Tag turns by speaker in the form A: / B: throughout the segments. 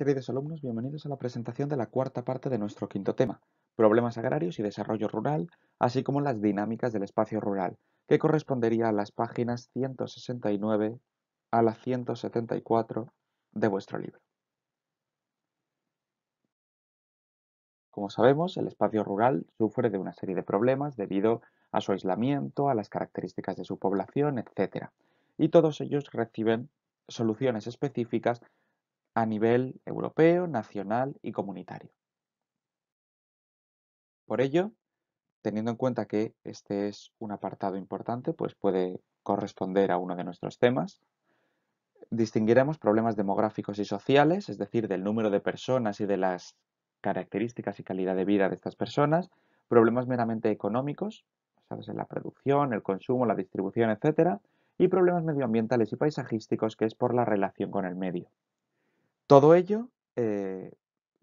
A: Queridos alumnos, bienvenidos a la presentación de la cuarta parte de nuestro quinto tema, problemas agrarios y desarrollo rural, así como las dinámicas del espacio rural, que correspondería a las páginas 169 a la 174 de vuestro libro. Como sabemos, el espacio rural sufre de una serie de problemas debido a su aislamiento, a las características de su población, etc. Y todos ellos reciben soluciones específicas a nivel europeo, nacional y comunitario. Por ello, teniendo en cuenta que este es un apartado importante, pues puede corresponder a uno de nuestros temas, distinguiremos problemas demográficos y sociales, es decir, del número de personas y de las características y calidad de vida de estas personas, problemas meramente económicos, sabes, en la producción, el consumo, la distribución, etcétera, y problemas medioambientales y paisajísticos que es por la relación con el medio. Todo ello eh,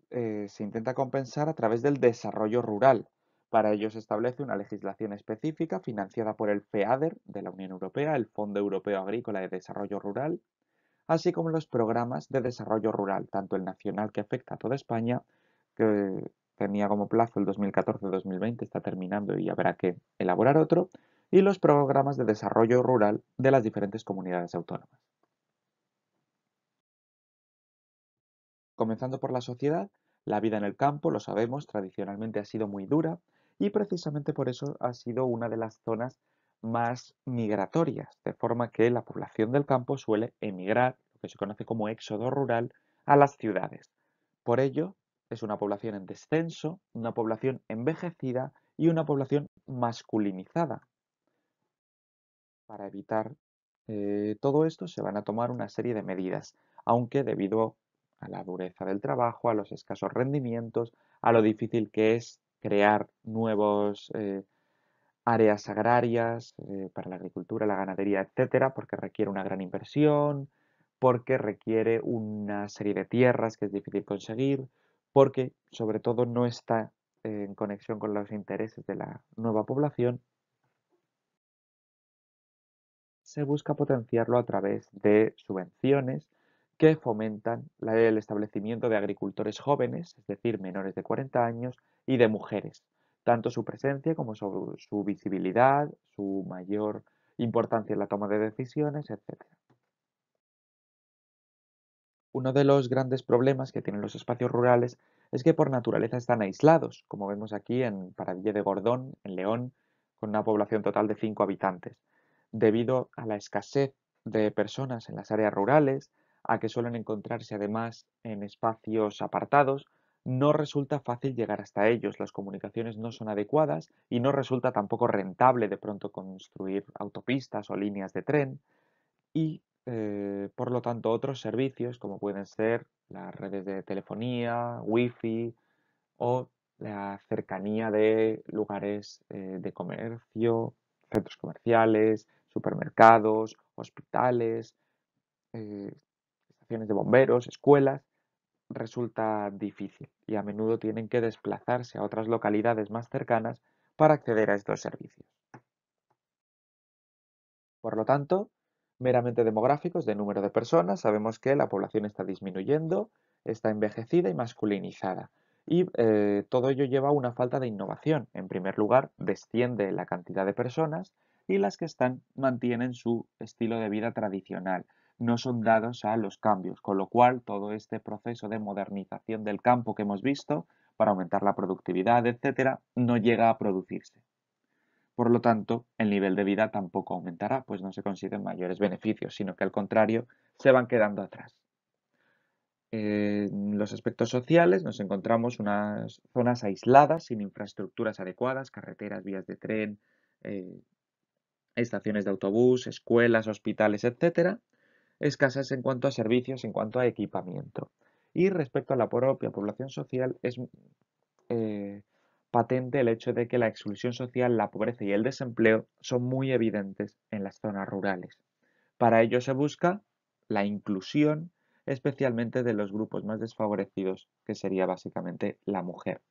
A: eh, se intenta compensar a través del desarrollo rural. Para ello se establece una legislación específica financiada por el FEADER de la Unión Europea, el Fondo Europeo Agrícola de Desarrollo Rural, así como los programas de desarrollo rural, tanto el nacional que afecta a toda España, que tenía como plazo el 2014-2020, está terminando y habrá que elaborar otro, y los programas de desarrollo rural de las diferentes comunidades autónomas. Comenzando por la sociedad, la vida en el campo, lo sabemos, tradicionalmente ha sido muy dura y precisamente por eso ha sido una de las zonas más migratorias, de forma que la población del campo suele emigrar, lo que se conoce como éxodo rural, a las ciudades. Por ello, es una población en descenso, una población envejecida y una población masculinizada. Para evitar eh, todo esto se van a tomar una serie de medidas, aunque debido a la dureza del trabajo, a los escasos rendimientos, a lo difícil que es crear nuevos eh, áreas agrarias eh, para la agricultura, la ganadería, etcétera, porque requiere una gran inversión, porque requiere una serie de tierras que es difícil conseguir, porque sobre todo no está en conexión con los intereses de la nueva población. Se busca potenciarlo a través de subvenciones, que fomentan el establecimiento de agricultores jóvenes, es decir, menores de 40 años, y de mujeres, tanto su presencia como su, visibilidad, su mayor importancia en la toma de decisiones, etc. Uno de los grandes problemas que tienen los espacios rurales es que por naturaleza están aislados, como vemos aquí en Paradilla de Gordón, en León, con una población total de 5 habitantes, debido a la escasez de personas en las áreas rurales, a que suelen encontrarse además en espacios apartados, no resulta fácil llegar hasta ellos, las comunicaciones no son adecuadas y no resulta tampoco rentable de pronto construir autopistas o líneas de tren y eh, por lo tanto otros servicios como pueden ser las redes de telefonía, wifi o la cercanía de lugares eh, de comercio, centros comerciales, supermercados, hospitales, eh, de bomberos, escuelas, resulta difícil y a menudo tienen que desplazarse a otras localidades más cercanas para acceder a estos servicios. Por lo tanto, meramente demográficos de número de personas, sabemos que la población está disminuyendo, está envejecida y masculinizada. Y eh, todo ello lleva a una falta de innovación. En primer lugar, desciende la cantidad de personas y las que están mantienen su estilo de vida tradicional, no son dados a los cambios, con lo cual todo este proceso de modernización del campo que hemos visto para aumentar la productividad, etcétera, no llega a producirse. Por lo tanto, el nivel de vida tampoco aumentará, pues no se consiguen mayores beneficios, sino que al contrario, se van quedando atrás. En los aspectos sociales nos encontramos unas zonas aisladas, sin infraestructuras adecuadas, carreteras, vías de tren, eh, estaciones de autobús, escuelas, hospitales, etcétera, escasas en cuanto a servicios, en cuanto a equipamiento. Y respecto a la propia población social, es eh, patente el hecho de que la exclusión social, la pobreza y el desempleo son muy evidentes en las zonas rurales. Para ello se busca la inclusión, especialmente de los grupos más desfavorecidos, que sería básicamente la mujer.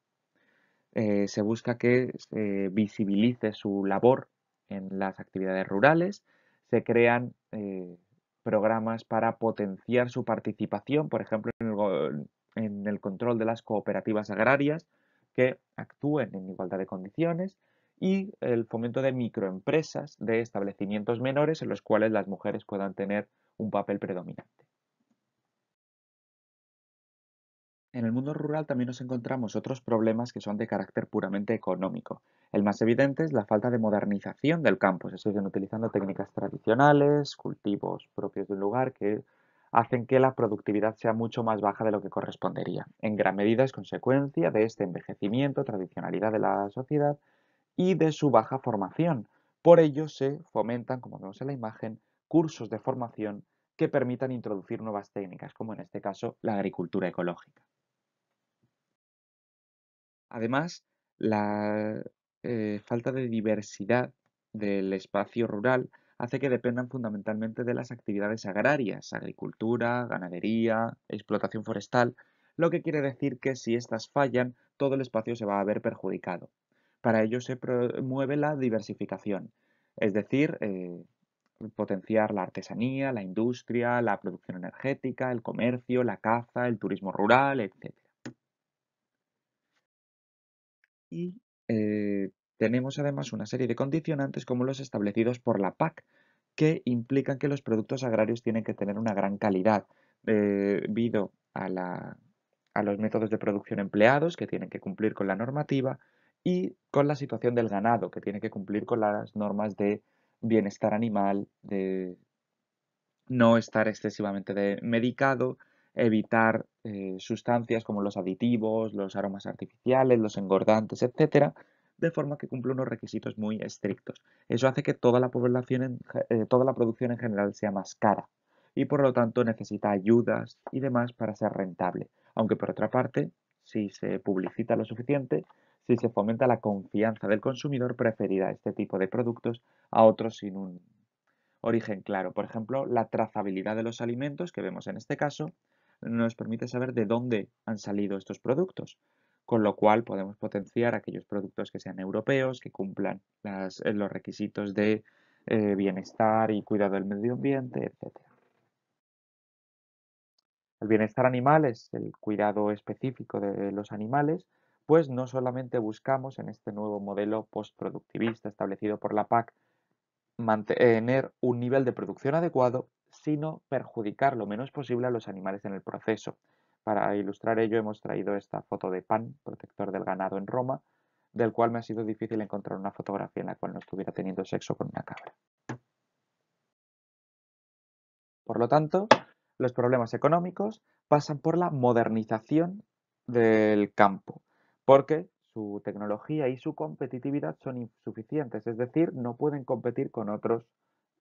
A: Eh, se busca que se visibilice su labor en las actividades rurales, se crean eh, programas para potenciar su participación, por ejemplo, en el, control de las cooperativas agrarias que actúen en igualdad de condiciones y el fomento de microempresas de establecimientos menores en los cuales las mujeres puedan tener un papel predominante. En el mundo rural también nos encontramos otros problemas que son de carácter puramente económico. El más evidente es la falta de modernización del campo. Se siguen utilizando técnicas tradicionales, cultivos propios de un lugar que hacen que la productividad sea mucho más baja de lo que correspondería. En gran medida es consecuencia de este envejecimiento, tradicionalidad de la sociedad y de su baja formación. Por ello se fomentan, como vemos en la imagen, cursos de formación que permitan introducir nuevas técnicas, como en este caso la agricultura ecológica. Además, la eh, falta de diversidad del espacio rural hace que dependan fundamentalmente de las actividades agrarias, agricultura, ganadería, explotación forestal, lo que quiere decir que si estas fallan, todo el espacio se va a ver perjudicado. Para ello se promueve la diversificación, es decir, eh, potenciar la artesanía, la industria, la producción energética, el comercio, la caza, el turismo rural, etc. y eh, tenemos además una serie de condicionantes como los establecidos por la PAC que implican que los productos agrarios tienen que tener una gran calidad eh, debido a, los métodos de producción empleados que tienen que cumplir con la normativa y con la situación del ganado que tiene que cumplir con las normas de bienestar animal, de no estar excesivamente medicado, evitar eh, sustancias como los aditivos, los aromas artificiales, los engordantes, etcétera, de forma que cumple unos requisitos muy estrictos. Eso hace que toda la población, eh, toda la producción en general sea más cara y por lo tanto necesita ayudas y demás para ser rentable. Aunque por otra parte, si se publicita lo suficiente, si se fomenta la confianza del consumidor, preferirá este tipo de productos a otros sin un origen claro. Por ejemplo, la trazabilidad de los alimentos que vemos en este caso nos permite saber de dónde han salido estos productos, con lo cual podemos potenciar aquellos productos que sean europeos, que cumplan eh, los requisitos de eh, bienestar y cuidado del medio ambiente, etc. El bienestar animal es el cuidado específico de los animales, pues no solamente buscamos en este nuevo modelo postproductivista establecido por la PAC mantener un nivel de producción adecuado, sino perjudicar lo menos posible a los animales en el proceso. Para ilustrar ello hemos traído esta foto de Pan, protector del ganado en Roma, del cual me ha sido difícil encontrar una fotografía en la cual no estuviera teniendo sexo con una cabra. Por lo tanto, los problemas económicos pasan por la modernización del campo, porque su tecnología y su competitividad son insuficientes, es decir, no pueden competir con otros,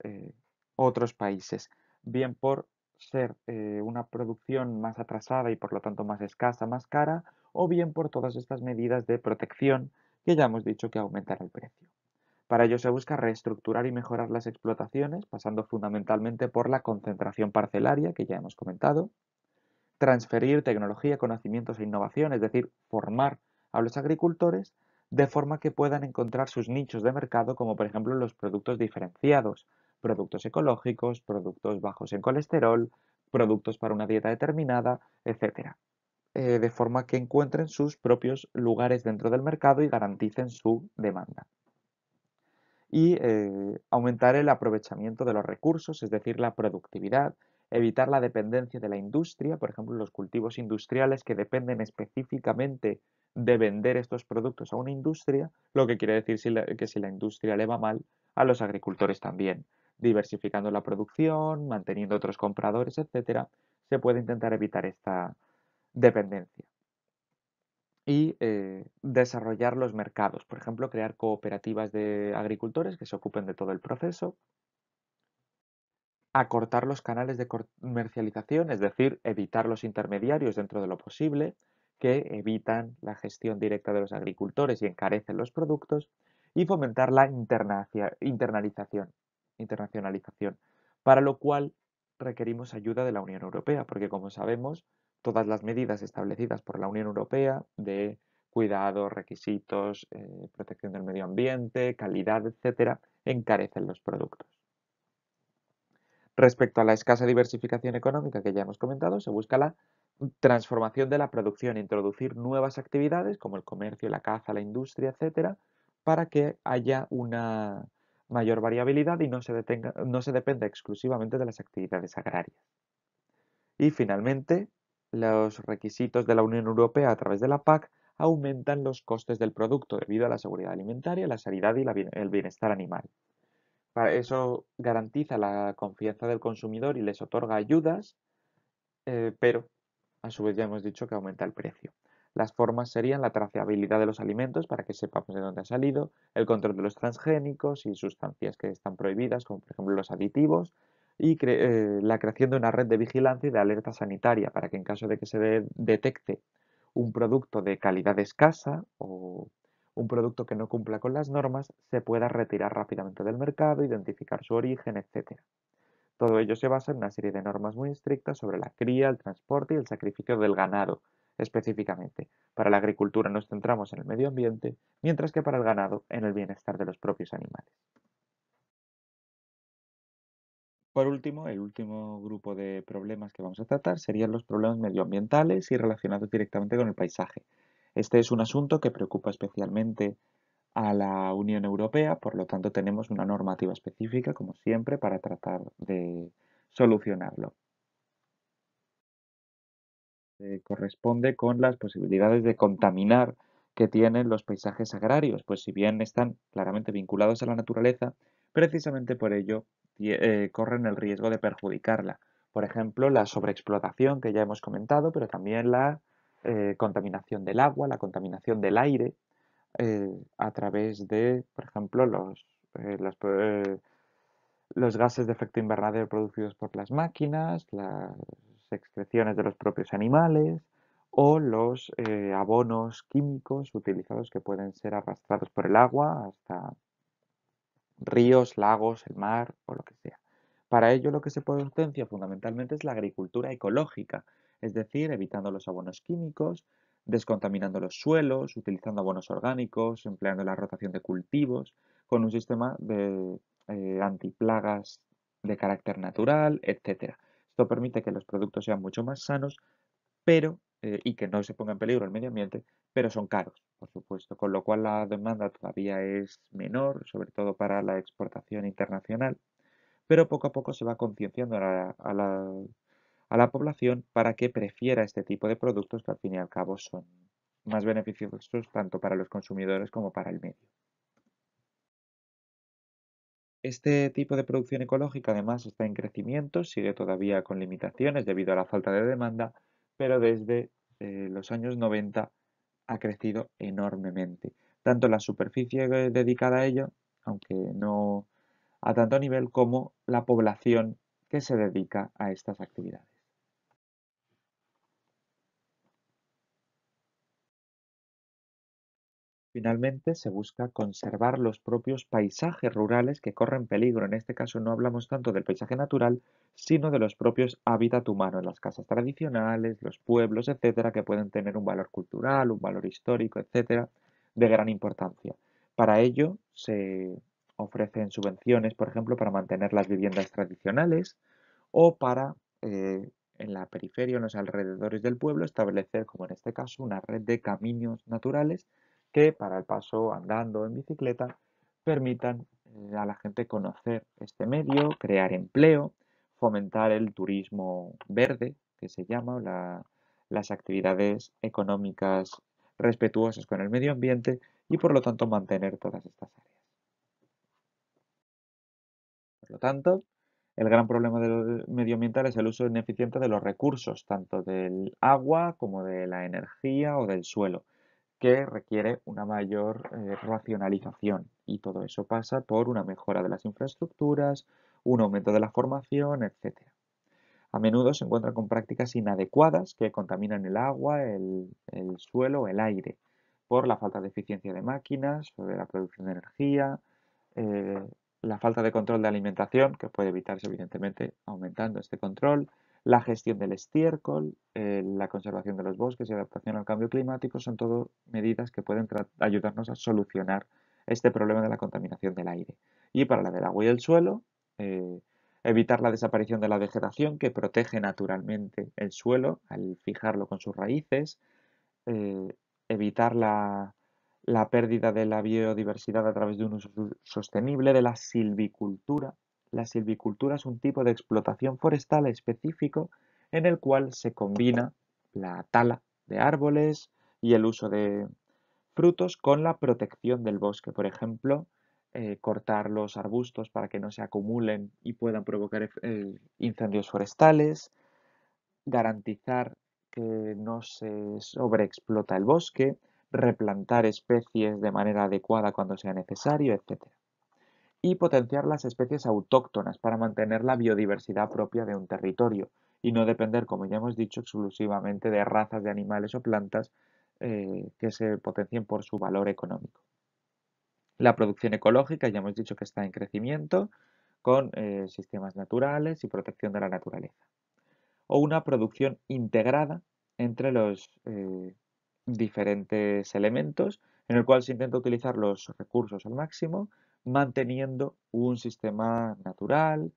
A: eh, otros países bien por ser eh, una producción más atrasada y por lo tanto más escasa, más cara, o bien por todas estas medidas de protección que ya hemos dicho que aumentará el precio. Para ello se busca reestructurar y mejorar las explotaciones, pasando fundamentalmente por la concentración parcelaria, que ya hemos comentado, transferir tecnología, conocimientos e innovación, es decir, formar a los agricultores de forma que puedan encontrar sus nichos de mercado, como por ejemplo los productos diferenciados, productos ecológicos, productos bajos en colesterol, productos para una dieta determinada, etc. Eh, de forma que encuentren sus propios lugares dentro del mercado y garanticen su demanda. Y eh, aumentar el aprovechamiento de los recursos, es decir, la productividad, evitar la dependencia de la industria, por ejemplo, los cultivos industriales que dependen específicamente de vender estos productos a una industria, lo que quiere decir que si la industria le va mal, a los agricultores también diversificando la producción, manteniendo otros compradores, etcétera, se puede intentar evitar esta dependencia. Y eh, desarrollar los mercados, por ejemplo, crear cooperativas de agricultores que se ocupen de todo el proceso, acortar los canales de comercialización, es decir, evitar los intermediarios dentro de lo posible, que evitan la gestión directa de los agricultores y encarecen los productos, y fomentar la internalización, internacionalización, para lo cual requerimos ayuda de la Unión Europea, porque como sabemos, todas las medidas establecidas por la Unión Europea de cuidados, requisitos, eh, protección del medio ambiente, calidad, etcétera, encarecen los productos. Respecto a la escasa diversificación económica que ya hemos comentado, se busca la transformación de la producción, introducir nuevas actividades como el comercio, la caza, la industria, etcétera, para que haya una mayor variabilidad y no se, detenga, exclusivamente de las actividades agrarias. Y finalmente, los requisitos de la Unión Europea a través de la PAC aumentan los costes del producto debido a la seguridad alimentaria, la sanidad y el bienestar animal. eso garantiza la confianza del consumidor y les otorga ayudas, eh, pero a su vez ya hemos dicho que aumenta el precio. Las formas serían la trazabilidad de los alimentos para que sepamos de dónde ha salido, el control de los transgénicos y sustancias que están prohibidas, como por ejemplo los aditivos, y eh, la creación de una red de vigilancia y de alerta sanitaria para que en caso de que se detecte un producto de calidad escasa o un producto que no cumpla con las normas se pueda retirar rápidamente del mercado, identificar su origen, etc. Todo ello se basa en una serie de normas muy estrictas sobre la cría, el transporte y el sacrificio del ganado, específicamente. Para la agricultura nos centramos en el medio ambiente, mientras que para el ganado en el bienestar de los propios animales. Por último, el último grupo de problemas que vamos a tratar serían los problemas medioambientales y relacionados directamente con el paisaje. Este es un asunto que preocupa especialmente a la Unión Europea, por lo tanto tenemos una normativa específica, como siempre, para tratar de solucionarlo. Eh, corresponde con las posibilidades de contaminar que tienen los paisajes agrarios, pues si bien están claramente vinculados a la naturaleza, precisamente por ello eh, corren el riesgo de perjudicarla. Por ejemplo, la sobreexplotación que ya hemos comentado, pero también la eh, contaminación del agua, la contaminación del aire, a través de, por ejemplo, los, los gases de efecto invernadero producidos por las máquinas, las excreciones de los propios animales o los eh, abonos químicos utilizados que pueden ser arrastrados por el agua hasta ríos, lagos, el mar o lo que sea. Para ello lo que se puede potencia fundamentalmente es la agricultura ecológica, es decir, evitando los abonos químicos, descontaminando los suelos, utilizando abonos orgánicos, empleando la rotación de cultivos, con un sistema de eh, antiplagas de carácter natural, etc. Esto permite que los productos sean mucho más sanos pero, eh, y que no se ponga en peligro el medio ambiente, pero son caros, por supuesto, con lo cual la demanda todavía es menor, sobre todo para la exportación internacional, pero poco a poco se va concienciando a la población para que prefiera este tipo de productos que al fin y al cabo son más beneficiosos tanto para los consumidores como para el medio. Este tipo de producción ecológica además está en crecimiento, sigue todavía con limitaciones debido a la falta de demanda, pero desde eh, los años 90 ha crecido enormemente. Tanto la superficie eh, dedicada a ello, aunque no a tanto nivel, como la población que se dedica a estas actividades. Finalmente, se busca conservar los propios paisajes rurales que corren peligro. En este caso no hablamos tanto del paisaje natural, sino de los propios hábitat humanos, las casas tradicionales, los pueblos, etcétera, que pueden tener un valor cultural, un valor histórico, etcétera, de gran importancia. Para ello se ofrecen subvenciones, por ejemplo, para mantener las viviendas tradicionales o para eh, en la periferia, en los alrededores del pueblo, establecer, como en este caso, una red de caminos naturales que para el paso andando en bicicleta permitan eh, a la gente conocer este medio, crear empleo, fomentar el turismo verde, que se llama, las actividades económicas respetuosas con el medio ambiente y por lo tanto mantener todas estas áreas. Por lo tanto, el gran problema del medioambiental es el uso ineficiente de los recursos, tanto del agua como de la energía o del suelo que requiere una mayor eh, racionalización y todo eso pasa por una mejora de las infraestructuras, un aumento de la formación, etc. A menudo se encuentran con prácticas inadecuadas que contaminan el agua, el, suelo, el aire, por la falta de eficiencia de máquinas, de la producción de energía, eh, la falta de control de alimentación, que puede evitarse evidentemente aumentando este control, la gestión del estiércol, eh, la conservación de los bosques y adaptación al cambio climático son todas medidas que pueden ayudarnos a solucionar este problema de la contaminación del aire. Y para la del agua y el suelo, eh, evitar la desaparición de la vegetación que protege naturalmente el suelo al fijarlo con sus raíces, eh, evitar la pérdida de la biodiversidad a través de un uso sostenible de la silvicultura, la silvicultura es un tipo de explotación forestal específico en el cual se combina la tala de árboles y el uso de frutos con la protección del bosque. Por ejemplo, eh, cortar los arbustos para que no se acumulen y puedan provocar eh, incendios forestales, garantizar que no se sobreexplota el bosque, replantar especies de manera adecuada cuando sea necesario, etc y potenciar las especies autóctonas para mantener la biodiversidad propia de un territorio y no depender, como ya hemos dicho, exclusivamente de razas de animales o plantas eh, que se potencien por su valor económico. La producción ecológica, ya hemos dicho que está en crecimiento, con eh, sistemas naturales y protección de la naturaleza. O una producción integrada entre los eh, diferentes elementos, en el cual se intenta utilizar los recursos al máximo manteniendo un sistema natural,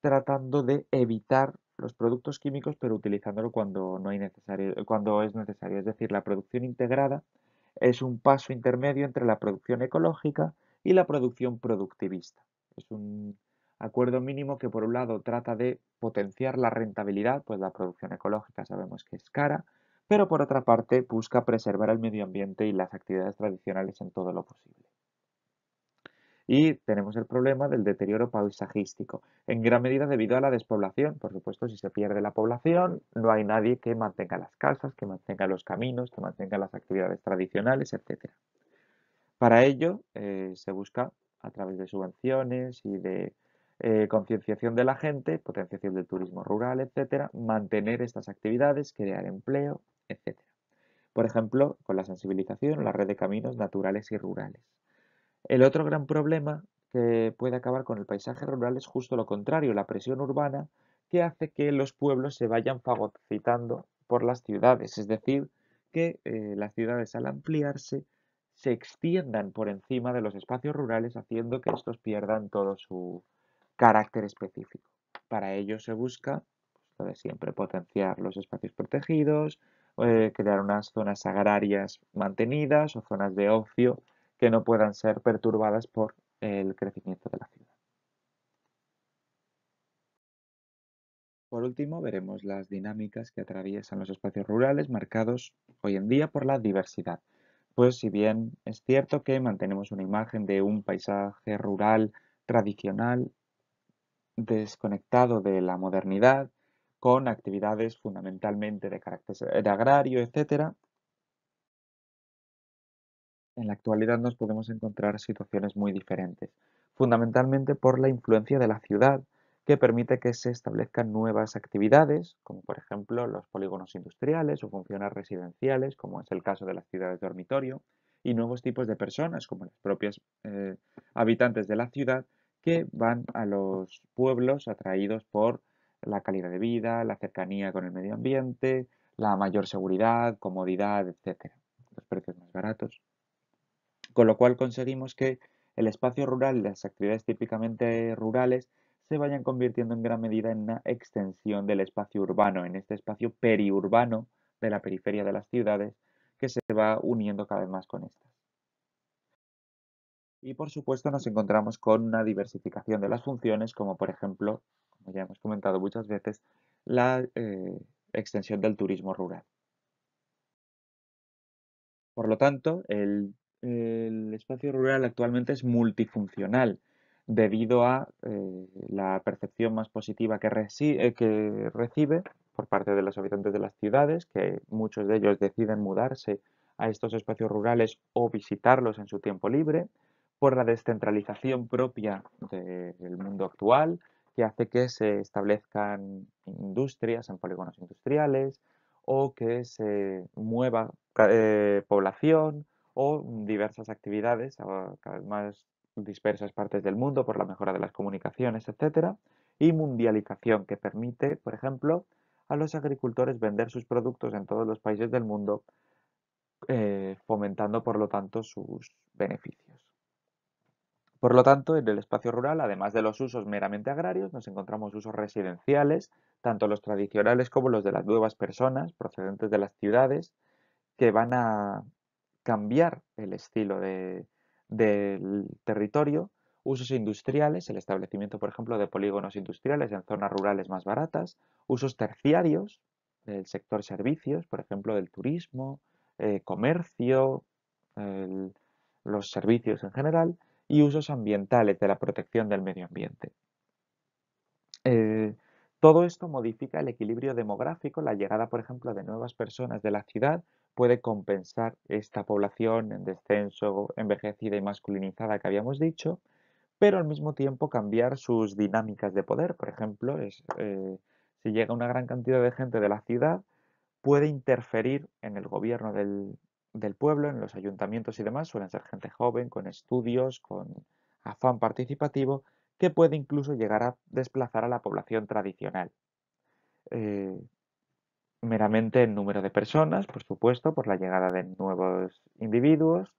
A: tratando de evitar los productos químicos, pero utilizándolo cuando, no necesario, cuando es necesario. Es decir, la producción integrada es un paso intermedio entre la producción ecológica y la producción productivista. Es un acuerdo mínimo que por un lado trata de potenciar la rentabilidad, pues la producción ecológica sabemos que es cara, pero por otra parte busca preservar el medio ambiente y las actividades tradicionales en todo lo posible. Y tenemos el problema del deterioro paisajístico, en gran medida debido a la despoblación. Por supuesto, si se pierde la población, no hay nadie que mantenga las casas, que mantenga los caminos, que mantenga las actividades tradicionales, etc.
B: Para ello,
A: eh, se busca a través de subvenciones y de eh, concienciación de la gente, potenciación del turismo rural, etcétera, mantener estas actividades, crear empleo, etcétera. Por ejemplo, con la sensibilización, la red de caminos naturales y rurales. El otro gran problema que puede acabar con el paisaje rural es justo lo contrario, la presión urbana que hace que los pueblos se vayan fagocitando por las ciudades, es decir, que eh, las ciudades al ampliarse se extiendan por encima de los espacios rurales haciendo que estos pierdan todo su carácter específico. Para ello se busca, pues, de siempre, potenciar los espacios protegidos, eh, crear unas zonas agrarias mantenidas o zonas de ocio que no puedan ser perturbadas por el crecimiento de la ciudad. Por último, veremos las dinámicas que atraviesan los espacios rurales marcados hoy en día por la diversidad. Pues si bien es cierto que mantenemos una imagen de un paisaje rural tradicional desconectado de la modernidad, con actividades fundamentalmente de carácter agrario, etc., en la actualidad nos podemos encontrar situaciones muy diferentes, fundamentalmente por la influencia de la ciudad, que permite que se establezcan nuevas actividades, como por ejemplo los polígonos industriales o funciones residenciales, como es el caso de las ciudades dormitorio, y nuevos tipos de personas, como los propios eh, habitantes de la ciudad, que van a los pueblos atraídos por la calidad de vida, la cercanía con el medio ambiente, la mayor seguridad, comodidad, etc. Los precios más baratos con lo cual conseguimos que el espacio rural las actividades típicamente rurales se vayan convirtiendo en gran medida en una extensión del espacio urbano, en este espacio periurbano de la periferia de las ciudades que se va uniendo cada vez más con estas. Y por supuesto nos encontramos con una diversificación de las funciones, como por ejemplo, como ya hemos comentado muchas veces, la eh, extensión del turismo rural. Por lo tanto, el el espacio rural actualmente es multifuncional debido a eh, la percepción más positiva eh, que, recibe por parte de los habitantes de las ciudades, que muchos de ellos deciden mudarse a estos espacios rurales o visitarlos en su tiempo libre, por la descentralización propia del mundo actual, que hace que se establezcan industrias en polígonos industriales o que se mueva eh, población o diversas actividades a ah, cada vez más dispersas partes del mundo por la mejora de las comunicaciones, etcétera, y mundialización que permite, por ejemplo, a los agricultores vender sus productos en todos los países del mundo, eh, fomentando por lo tanto sus beneficios. Por lo tanto, en el espacio rural, además de los usos meramente agrarios, nos encontramos usos residenciales, tanto los tradicionales como los de las nuevas personas procedentes de las ciudades, que van a cambiar el estilo del territorio, usos industriales, el establecimiento, por ejemplo, de polígonos industriales en zonas rurales más baratas, usos terciarios, el sector servicios, por ejemplo, del turismo, eh, comercio, los servicios en general, y usos ambientales de la protección del medio ambiente. Eh, todo esto modifica el equilibrio demográfico, la llegada, por ejemplo, de nuevas personas de la ciudad puede compensar esta población en descenso, envejecida y masculinizada que habíamos dicho, pero al mismo tiempo cambiar sus dinámicas de poder. Por ejemplo, eh, si llega una gran cantidad de gente de la ciudad, puede interferir en el gobierno del, pueblo, en los ayuntamientos y demás. Suelen ser gente joven, con estudios, con afán participativo, que puede incluso llegar a desplazar a la población tradicional. Eh, meramente el número de personas, por supuesto, por la llegada de nuevos individuos.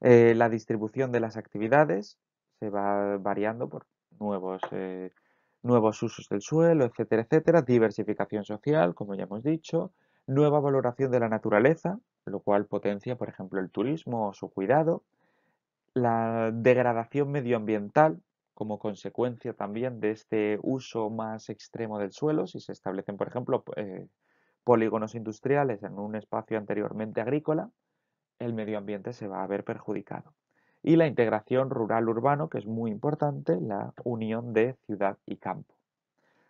A: Eh, la distribución de las actividades se va variando por nuevos, eh, nuevos usos del suelo, etcétera, etcétera. Diversificación social, como ya hemos dicho. Nueva valoración de la naturaleza, lo cual potencia, por ejemplo, el turismo o su cuidado. La degradación medioambiental, como consecuencia también de este uso más extremo del suelo, si se establecen, por ejemplo, eh, polígonos industriales en un espacio anteriormente agrícola, el medio ambiente se va a ver perjudicado. Y la integración rural-urbano, que es muy importante, la unión de ciudad y campo.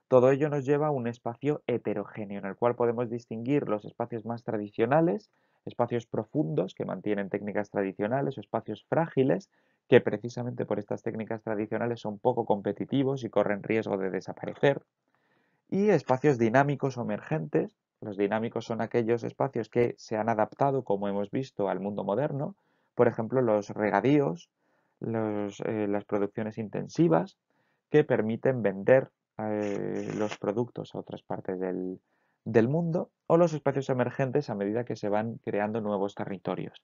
A: Todo ello nos lleva a un espacio heterogéneo en el cual podemos distinguir los espacios más tradicionales, espacios profundos que mantienen técnicas tradicionales o espacios frágiles que precisamente por estas técnicas tradicionales son poco competitivos y corren riesgo de desaparecer. Y espacios dinámicos o emergentes. Los dinámicos son aquellos espacios que se han adaptado, como hemos visto, al mundo moderno. Por ejemplo, los regadíos, eh, las producciones intensivas, que permiten vender eh, los productos a otras partes del mundo o los espacios emergentes a medida que se van creando nuevos territorios.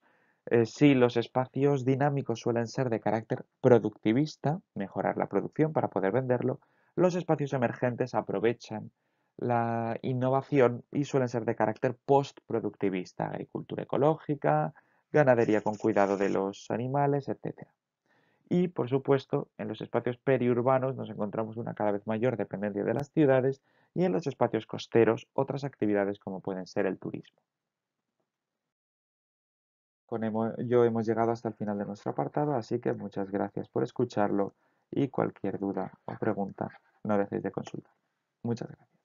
A: Eh, si los espacios dinámicos suelen ser de carácter productivista, mejorar la producción para poder venderlo, los espacios emergentes aprovechan la innovación y suelen ser de carácter postproductivista, agricultura ecológica, ganadería con cuidado de los animales, etc. Y, por supuesto, en los espacios periurbanos nos encontramos una cada vez mayor dependencia de las ciudades y en los espacios costeros otras actividades como pueden ser el turismo. Con hemos llegado hasta el final de nuestro apartado, así que muchas gracias por escucharlo y cualquier duda o pregunta no dejéis de consultar. Muchas gracias.